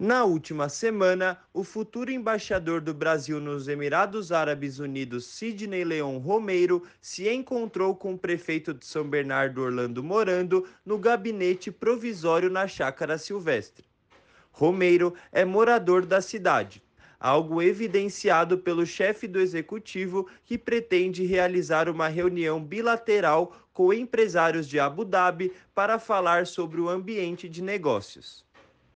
Na última semana, o futuro embaixador do Brasil nos Emirados Árabes Unidos, Sidney Leon Romeiro, se encontrou com o prefeito de São Bernardo Orlando Morando no gabinete provisório na Chácara Silvestre. Romeiro é morador da cidade, algo evidenciado pelo chefe do executivo que pretende realizar uma reunião bilateral com empresários de Abu Dhabi para falar sobre o ambiente de negócios.